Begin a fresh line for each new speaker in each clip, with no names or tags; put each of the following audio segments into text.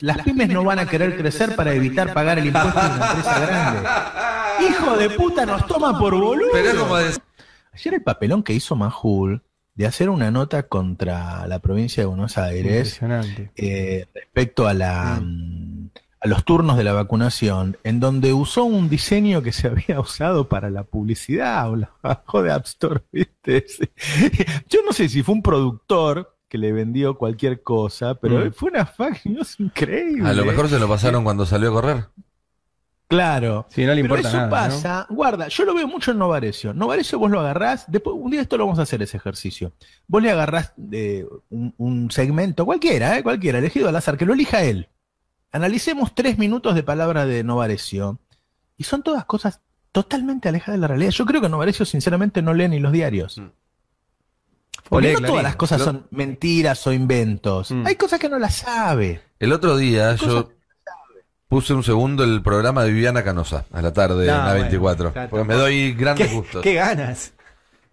Las, pymes, no van a querer crecer para evitar pagar el impuesto de una empresa grande. ¡Hijo de puta, nos toma por boludo! Ayer el papelón que hizo Majul de hacer una nota contra la provincia de Buenos Aires eh, respecto a, la, mm. Mm, a los turnos de la vacunación, en donde usó un diseño que se había usado para la publicidad o la de App ¿viste? Yo no sé si fue un productor que le vendió cualquier cosa, pero mm. fue una facción increíble. A lo mejor se lo pasaron cuando salió a correr. Claro. Sí, no le importa pero eso pasa, guarda, yo lo veo mucho en Novarecio. Novarecio vos lo agarrás, después, un día esto lo vamos a hacer ese ejercicio. Vos le agarrás eh, un, segmento, cualquiera, eh, cualquiera, elegido al azar, que lo elija él. Analicemos tres minutos de palabra de Novarecio y son todas cosas totalmente alejadas de la realidad. Yo creo que Novarecio sinceramente no lee ni los diarios. Mm no todas las cosas son mentiras o inventos. Mm. Hay cosas que no las sabe.
El otro día yo puse un segundo el programa de Viviana Canosa a la tarde a en la 24. Porque me doy grandes gustos. ¡Qué ganas!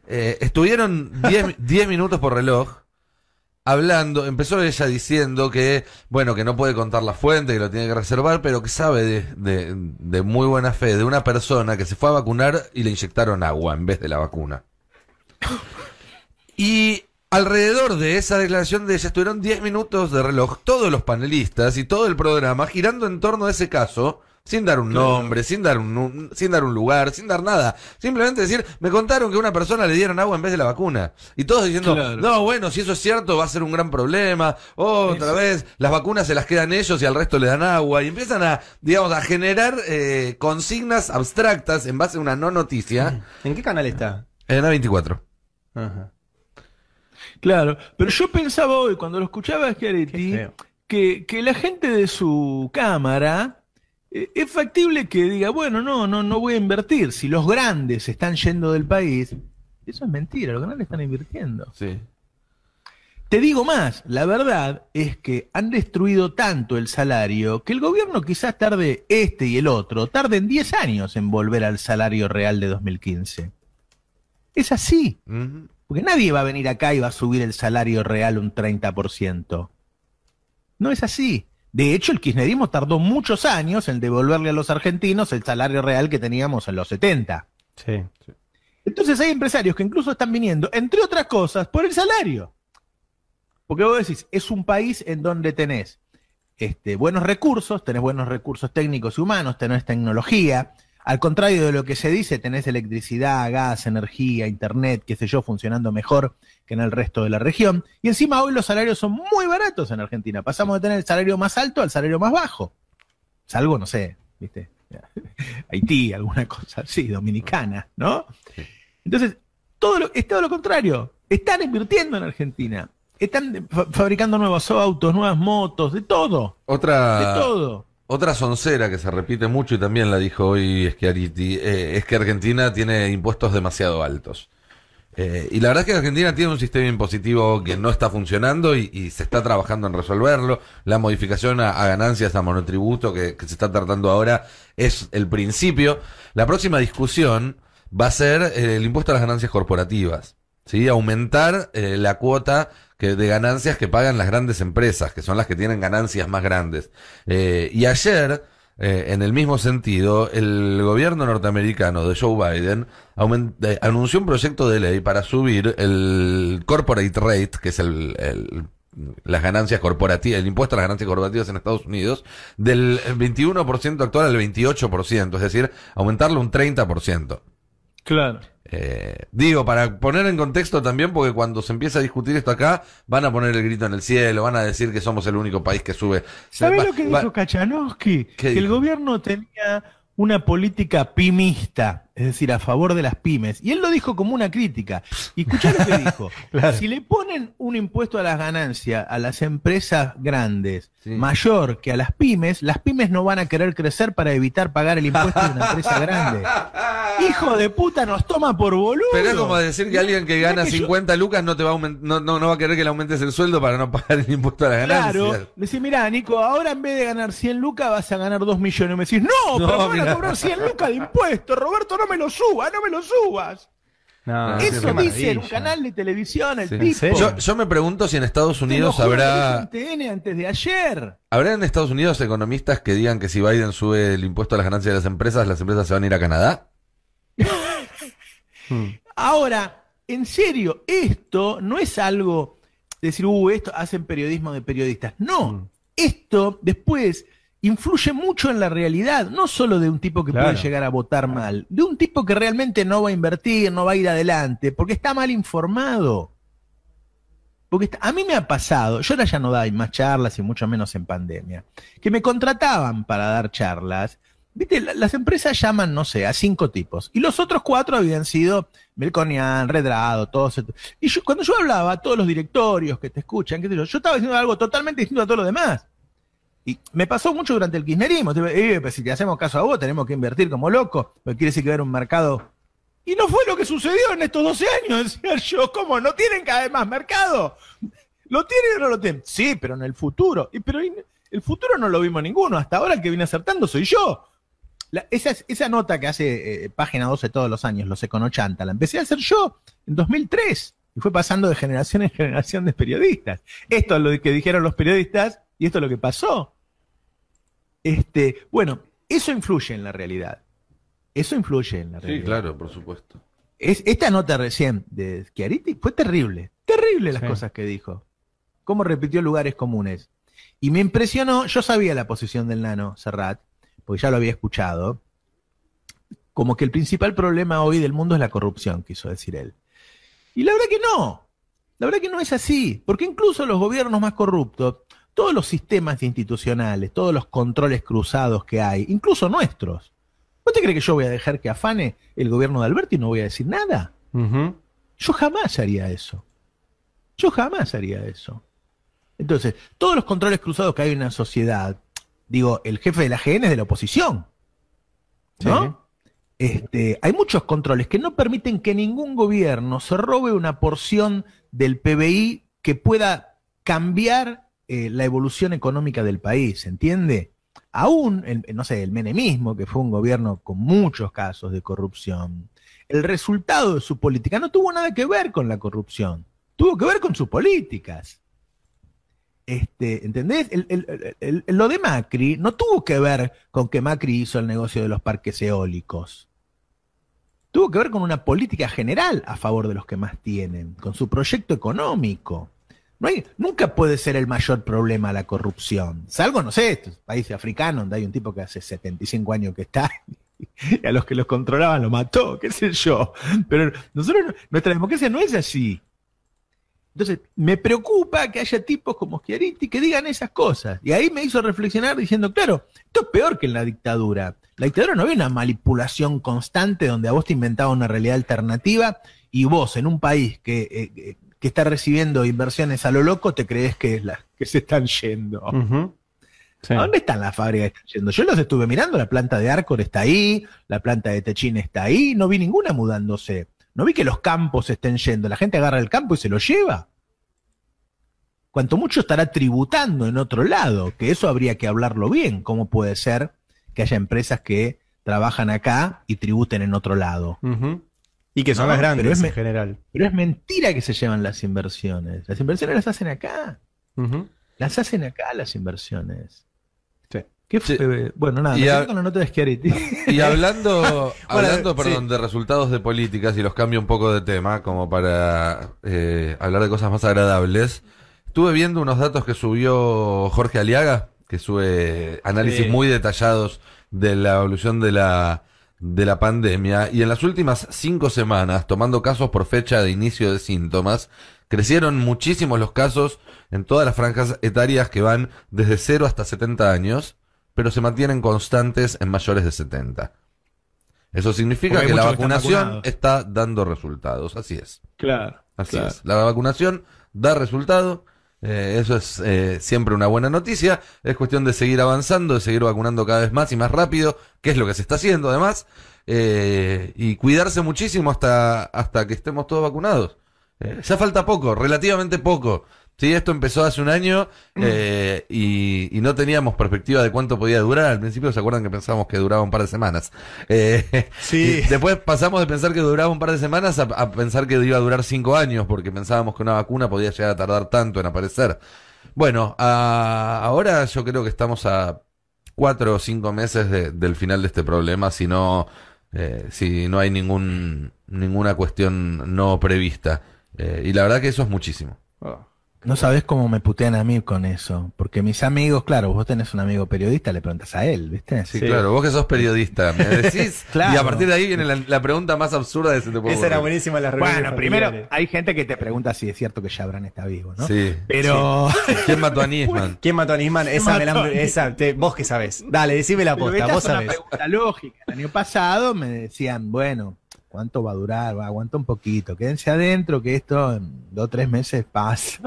Eh, estuvieron 10 minutos por reloj hablando. Empezó ella diciendo que, bueno, que no puede contar la fuente, que lo tiene que reservar, pero que sabe de, de muy buena fe de una persona que se fue a vacunar y le inyectaron agua en vez de la vacuna. Y alrededor de esa declaración de ella estuvieron 10 minutos de reloj todos los panelistas y todo el programa girando en torno a ese caso. Sin dar un nombre, sin dar un, sin dar un lugar, sin dar nada. Simplemente decir, me contaron que a una persona le dieron agua en vez de la vacuna. Y todos diciendo, no, bueno, si eso es cierto va a ser un gran problema. otra vez, las vacunas se las quedan ellos y al resto le dan agua. Y empiezan a, digamos, a generar eh, consignas abstractas en base a una no noticia. ¿En qué canal está? En A24. Ajá.
Claro, pero yo pensaba hoy, cuando lo escuchaba a que, que la gente de su cámara eh, es factible que diga, bueno, no, no, no voy a invertir. Si los grandes están yendo del país, eso es mentira, los grandes están invirtiendo. Sí. Te digo más, la verdad es que han destruido tanto el salario que el gobierno quizás tarde este y el otro, tarden 10 años en volver al salario real de 2015. Es así. Porque nadie va a venir acá y va a subir el salario real un 30%. No es así. De hecho, el kirchnerismo tardó muchos años en devolverle a los argentinos el salario real que teníamos en los 70. Sí, Entonces hay empresarios que incluso están viniendo, entre otras cosas, por el salario. Porque vos decís, es un país en donde tenés este, buenos recursos, tenés buenos recursos técnicos y humanos, tenés tecnología, al contrario de lo que se dice, tenés electricidad, gas, energía, internet, qué sé yo, funcionando mejor que en el resto de la región. Y encima hoy los salarios son muy baratos en Argentina. Pasamos de tener el salario más alto al salario más bajo. Salvo, no sé, ¿viste? Haití, alguna cosa así, dominicana, ¿no? Entonces, todo es todo lo contrario. Están invirtiendo en Argentina. Están fabricando nuevos autos, nuevas motos, de todo.
Otra, de todo. Otra soncera que se repite mucho y también la dijo hoy Schiariti eh, es que Argentina tiene impuestos demasiado altos. Eh, y la verdad es que Argentina tiene un sistema impositivo que no está funcionando y, se está trabajando en resolverlo. La modificación a, ganancias, a monotributo que, se está tratando ahora es el principio. La próxima discusión va a ser eh, el impuesto a las ganancias corporativas. ¿sí? Aumentar la cuota que, de ganancias que pagan las grandes empresas, que son las que tienen ganancias más grandes. Eh, y ayer, eh, en el mismo sentido, el gobierno norteamericano de Joe Biden eh, anunció un proyecto de ley para subir el corporate rate, que es el, las ganancias corporativas, el impuesto a las ganancias corporativas en Estados Unidos, del 21% actual al 28%, es decir, aumentarlo un 30%. Claro. Eh, digo, para poner en contexto también, porque cuando se empieza a discutir esto acá, van a poner el grito en el cielo, van a decir que somos el único país que sube. ¿Sabes lo que dijo
Kachanowski? Que el gobierno tenía una política pimista es decir, a favor de las pymes. Y él lo dijo como una crítica. Y lo que dijo. Si le ponen un impuesto a las ganancias a las empresas grandes mayor que a las pymes, las pymes no van a querer crecer para evitar pagar el impuesto de una empresa grande. Hijo de puta, nos toma por boludo. Pero
es como decir que alguien que gana 50 lucas no te va a no, no, va a querer que le aumentes el sueldo para no pagar el impuesto a las ganancias. Claro.
Decís, mirá, Nico, ahora en vez de ganar 100 lucas vas a ganar 2 millones. Y me decís, no, no pero van a cobrar 100 lucas de impuesto. Roberto, no me lo subas, no me lo subas.
Eso dice en un
canal de televisión el
Yo, me pregunto si en Estados Unidos habrá.
TN antes de ayer.
¿Habrá en Estados Unidos economistas que digan que si Biden sube el impuesto a las ganancias de las empresas, las empresas se van a ir a Canadá?
Ahora, en serio, esto no es algo decir, uh, esto hacen periodismo de periodistas. No, mm. esto después influye mucho en la realidad, no solo de un tipo que puede llegar a votar mal, de un tipo que realmente no va a invertir, no va a ir adelante, porque está mal informado. Porque a mí me ha pasado, yo ahora ya no doy más charlas y mucho menos en pandemia, que me contrataban para dar charlas. Viste, las empresas llaman, no sé, a cinco tipos. Y los otros cuatro habían sido Melconian, Redrado, todos. Y cuando yo hablaba a todos los directorios que te escuchan, qué yo, yo estaba diciendo algo totalmente distinto a todos los demás. Y me pasó mucho durante el kirchnerismo. Eh, pues, si te hacemos caso a vos, tenemos que invertir como loco porque quiere decir que va haber un mercado. Y no fue lo que sucedió en estos 12 años. Decía yo, ¿cómo? No tienen cada vez más mercado. ¿Lo tienen o no lo tienen? Sí, pero en el futuro. Y, pero el futuro no lo vimos ninguno. Hasta ahora el que viene acertando soy yo. esa, nota que hace eh, página 12 todos los años, los Econochanta, la empecé a hacer yo en 2003 y fue pasando de generación en generación de periodistas. Esto es lo que dijeron los periodistas y esto es lo que pasó. Este, bueno, eso influye en la realidad. Eso influye en la realidad. Sí,
claro, por supuesto.
Es, esta nota recién de Chiariti fue terrible. Terrible las cosas que dijo. Cómo repitió lugares comunes. Y me impresionó, yo sabía la posición del nano Serrat, porque ya lo había escuchado, como que el principal problema hoy del mundo es la corrupción, quiso decir él. Y la verdad que no, la verdad que no es así, porque incluso los gobiernos más corruptos todos los sistemas institucionales, todos los controles cruzados que hay, incluso nuestros. ¿Usted cree que yo voy a dejar que afane el gobierno de Alberto y no voy a decir nada? Yo jamás haría eso. Yo jamás haría eso. Entonces, todos los controles cruzados que hay en una sociedad, digo, el jefe de la GN es de la oposición, ¿no? Este, hay muchos controles que no permiten que ningún gobierno se robe una porción del PBI que pueda cambiar eh, la evolución económica del país, ¿entiende? Aún, el, no sé, el menemismo, que fue un gobierno con muchos casos de corrupción, el resultado de su política no tuvo nada que ver con la corrupción, tuvo que ver con sus políticas. Este, ¿Entendés? lo de Macri no tuvo que ver con que Macri hizo el negocio de los parques eólicos. Tuvo que ver con una política general a favor de los que más tienen, con su proyecto económico nunca puede ser el mayor problema la corrupción. Salvo, no sé, estos países africanos donde hay un tipo que hace 75 años que está y a los que los controlaban lo mató, qué sé yo. Pero nosotros, nuestra democracia no es así. Entonces, me preocupa que haya tipos como Schiaretti que digan esas cosas. Y ahí me hizo reflexionar diciendo, claro, esto es peor que en la dictadura. La dictadura no había una manipulación constante donde a vos te inventaba una realidad alternativa y vos en un país que eh, eh, que está recibiendo inversiones a lo loco, te crees que, es la, que se están yendo.
dónde
están las fábricas que están yendo? Yo los estuve mirando, la planta de Arcor está ahí, la planta de Techín está ahí, no vi ninguna mudándose. No vi que los campos estén yendo. La gente agarra el campo y se lo lleva. Cuanto mucho estará tributando en otro lado, que eso habría que hablarlo bien. ¿Cómo puede ser que haya empresas que trabajan acá y tributen en otro lado? Y que son más grandes en general. Pero es mentira que se llevan las inversiones. Las inversiones las hacen acá. Las hacen acá las inversiones. Bueno, nada, y, la nota de Schiaretti. y hablando, hablando de
resultados de políticas, y los cambio un poco de tema, como para eh, hablar de cosas más agradables, estuve viendo unos datos que subió Jorge Aliaga, que sube análisis muy detallados de la evolución de la de la pandemia y en las últimas cinco semanas, tomando casos por fecha de inicio de síntomas, crecieron muchísimos los casos en todas las franjas etarias que van desde 0 hasta 70 años, pero se mantienen constantes en mayores de 70. Eso significa que la vacunación está dando resultados, así es.
Claro. Así es.
La vacunación da resultado eh, eso es eh, siempre una buena noticia. Es cuestión de seguir avanzando, de seguir vacunando cada vez más y más rápido, que es lo que se está haciendo además, eh, y cuidarse muchísimo hasta, hasta que estemos todos vacunados. ya falta poco, relativamente poco. Sí, esto empezó hace un año mm. eh, y, no teníamos perspectiva de cuánto podía durar. Al principio se acuerdan que pensábamos que duraba un par de semanas. Eh, sí. Después pasamos de pensar que duraba un par de semanas a, pensar que iba a durar cinco años porque pensábamos que una vacuna podía llegar a tardar tanto en aparecer. Bueno, ahora yo creo que estamos a cuatro o cinco meses del final de este problema, si no, eh, si no hay ningún, ninguna cuestión no prevista. Eh, y la verdad que eso es muchísimo. Ah.
No sabes cómo me putean a mí con eso. Porque mis amigos, claro, vos tenés un amigo periodista, le preguntas a él, ¿viste? Sí, claro,
vos que sos periodista, me decís. Y a partir de ahí viene la, pregunta más absurda de ese tipo. Esa era buenísima la reunión. Bueno, primero, hay gente que te pregunta si es cierto que habrán
está vivo, ¿no?
Sí. Pero. ¿Quién mató a Nisman?
¿Quién mató a Nisman? Esa, vos que sabés. Dale, decime la posta, vos es sabés. Una pregunta lógica. El año pasado me decían, bueno, ¿cuánto va a durar? aguanta un poquito, quédense adentro que esto en dos o tres meses pasa.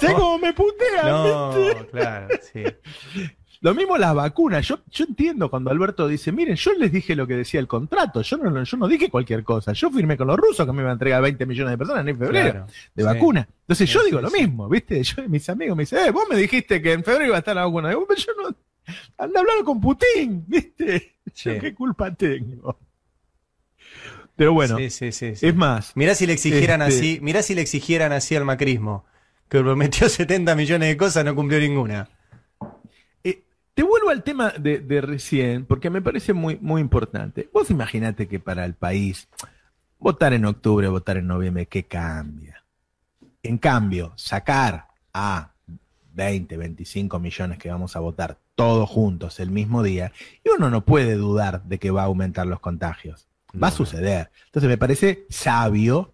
Sé cómo me putean? No, claro, sí. Lo mismo las vacunas. Yo, entiendo cuando Alberto dice, miren, yo les dije lo que decía el contrato, yo no, yo no dije cualquier cosa. Yo firmé con los rusos que me iban a entregar 20 millones de personas en febrero de vacuna. Entonces yo digo lo mismo, ¿viste? mis amigos me dicen, eh, vos me dijiste que en febrero iba a estar la vacuna. yo no... Anda a hablar con Putin, ¿viste? Yo qué culpa tengo. Pero bueno, es más. Mirá si le exigieran este así, mirá si le exigieran así al macrismo que prometió 70 millones de cosas, no cumplió ninguna. Eh, te vuelvo al tema de, recién, porque me parece muy, muy importante. Vos imaginate que para el país, votar en octubre, votar en noviembre, ¿qué cambia? En cambio, sacar a 20, 25 millones que vamos a votar todos juntos el mismo día, y uno no puede dudar de que va a aumentar los contagios. Va a suceder. Entonces me parece sabio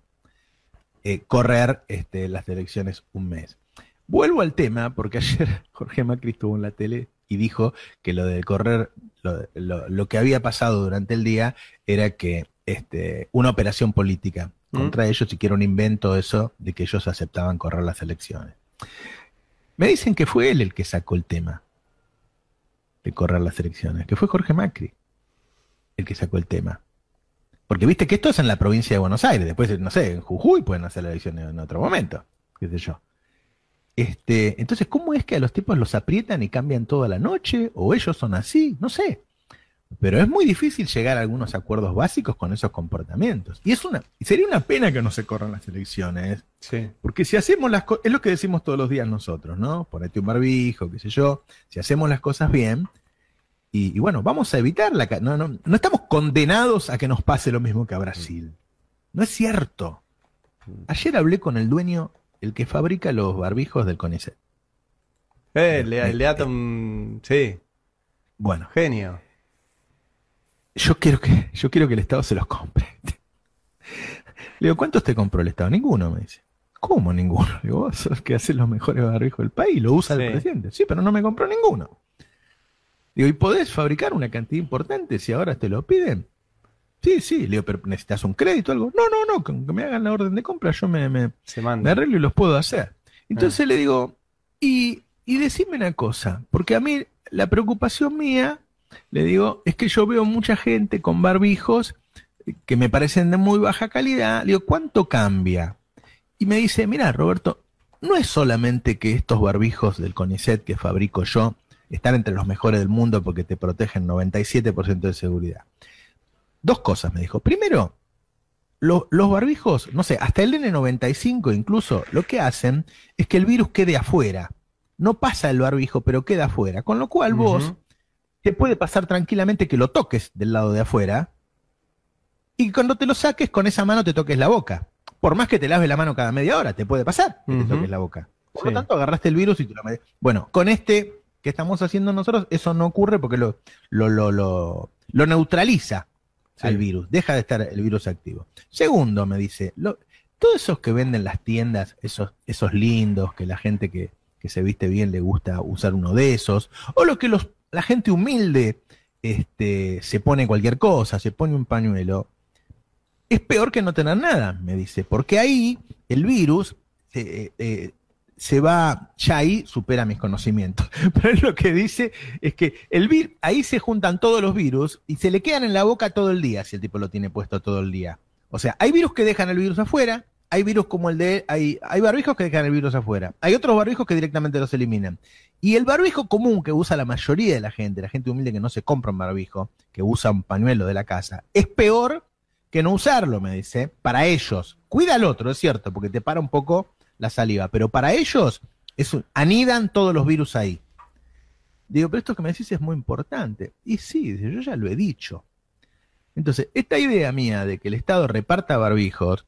eh, correr este, las elecciones un mes. Vuelvo al tema, porque ayer Jorge Macri estuvo en la tele y dijo que lo de correr, lo, que había pasado durante el día era que este, una operación política mm. contra ellos siquiera un invento eso de que ellos aceptaban correr las elecciones. Me dicen que fue él el que sacó el tema de correr las elecciones, que fue Jorge Macri el que sacó el tema. Porque viste que esto es en la provincia de Buenos Aires, después, no sé, en Jujuy pueden hacer la elección en otro momento, qué sé yo. Este, entonces, ¿cómo es que a los tipos los aprietan y cambian toda la noche? ¿O ellos son así? No sé. Pero es muy difícil llegar a algunos acuerdos básicos con esos comportamientos. Y es una, sería una pena que no se corran las elecciones. Porque si hacemos las cosas, es lo que decimos todos los días nosotros, ¿no? Ponete un barbijo, qué sé yo. Si hacemos las cosas bien, y, bueno, vamos a evitar la... No, no, estamos condenados a que nos pase lo mismo que a Brasil. No es cierto. Mm. Ayer hablé con el dueño, el que fabrica los barbijos del CONICET. Eh, el, eh, eh. sí. Bueno. Genio. Yo quiero que, yo quiero que el Estado se los compre. Le digo, ¿cuántos te compró el Estado? Ninguno, me dice. ¿Cómo ninguno? Le digo, vos sos el que hace los mejores barbijos del país, y lo usa el presidente. Sí, pero no me compró ninguno. Digo, ¿y podés fabricar una cantidad importante si ahora te lo piden? Sí, sí, le digo, pero ¿necesitas un crédito o algo? No, no, no, que me hagan la orden de compra yo me, arreglo y los puedo hacer. Entonces ah. le digo, y, decime una cosa, porque a mí la preocupación mía, le digo, es que yo veo mucha gente con barbijos eh, que me parecen de muy baja calidad. Le digo, ¿cuánto cambia? Y me dice, mira, Roberto, no es solamente que estos barbijos del CONICET que fabrico yo están entre los mejores del mundo porque te protegen 97% de seguridad. Dos cosas me dijo. Primero, los barbijos, no sé, hasta el N95 incluso, lo que hacen es que el virus quede afuera. No pasa el barbijo, pero queda afuera. Con lo cual vos te puede pasar tranquilamente que lo toques del lado de afuera y cuando te lo saques con esa mano te toques la boca. Por más que te laves la mano cada media hora, te puede pasar que te toques la boca. Por lo tanto, agarraste el virus y te lo Bueno, con este que estamos haciendo nosotros, eso no ocurre porque lo, lo, lo, neutraliza el virus, deja de estar el virus activo. Segundo, me dice, todos esos que venden las tiendas, esos, esos lindos, que la gente que, se viste bien le gusta usar uno de esos, o lo que los, la gente humilde este, se pone cualquier cosa, se pone un pañuelo, es peor que no tener nada, me dice, porque ahí el virus eh, eh, se va, ya ahí supera mis conocimientos. Pero es lo que dice es que el vir, ahí se juntan todos los virus y se le quedan en la boca todo el día si el tipo lo tiene puesto todo el día. O sea, hay virus que dejan el virus afuera, hay virus como el de, hay, hay barbijos que dejan el virus afuera, hay otros barbijos que directamente los eliminan. Y el barbijo común que usa la mayoría de la gente, la gente humilde que no se compra un barbijo, que usa un pañuelo de la casa, es peor que no usarlo, me dice, para ellos. Cuida al otro, es cierto, porque te para un poco la saliva. Pero para ellos es anidan todos los virus ahí. Digo, pero esto que me decís es muy importante. Y sí, yo ya lo he dicho. Entonces, esta idea mía de que el Estado reparta barbijos,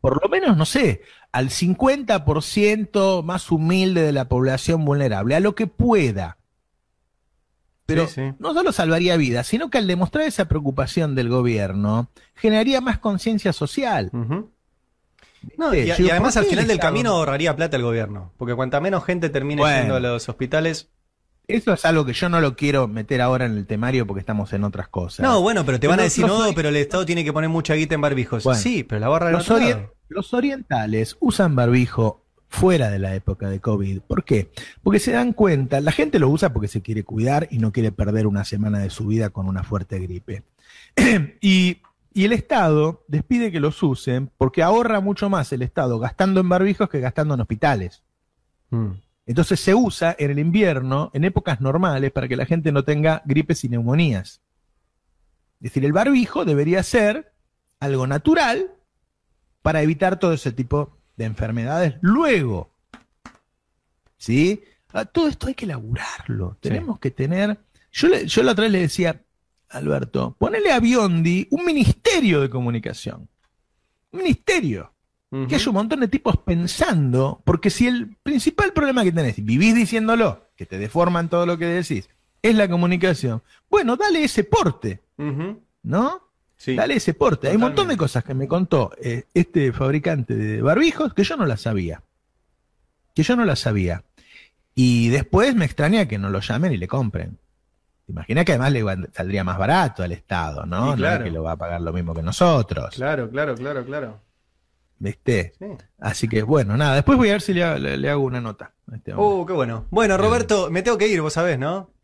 por lo menos, no sé, al 50% más humilde de la población vulnerable, a lo que pueda. Pero no solo salvaría vidas, sino que al demostrar esa preocupación del gobierno, generaría más conciencia social y, además al final del camino ahorraría plata el gobierno, porque cuanta menos gente termine yendo a los hospitales. Eso es algo que yo no lo quiero meter ahora en el temario porque estamos en otras cosas. No, bueno, pero te van a decir, no, pero el Estado tiene que poner mucha guita en barbijos. sí, pero la barra los, los orientales usan barbijo fuera de la época de COVID. ¿Por qué? Porque se dan cuenta, la gente lo usa porque se quiere cuidar y no quiere perder una semana de su vida con una fuerte gripe. y y el Estado despide que los usen porque ahorra mucho más el Estado gastando en barbijos que gastando en hospitales. Hmm. Entonces se usa en el invierno, en épocas normales, para que la gente no tenga gripes y neumonías. Es decir, el barbijo debería ser algo natural para evitar todo ese tipo de enfermedades. Luego, ¿sí? Ah, todo esto hay que laburarlo. Tenemos que tener. Yo, yo la otra vez le decía, Alberto, ponele a Biondi un ministerio de comunicación. Un ministerio. Que hay un montón de tipos pensando, porque si el principal problema que tenés, vivís diciéndolo, que te deforman todo lo que decís, es la comunicación, bueno, dale ese porte, ¿no? Sí, dale ese porte. Hay un montón de cosas que me contó eh, este fabricante de barbijos que yo no las sabía. Que yo no las sabía. Y después me extraña que no lo llamen y le compren. Imagina que además le saldría más barato al Estado, ¿no? No es que lo va a pagar lo mismo que nosotros. Claro, claro, claro, claro. ¿Viste? Sí. Así que bueno, nada, después voy a ver si le, hago una nota. Este oh, qué bueno. Bueno, Roberto, me tengo que ir, vos sabés, ¿no?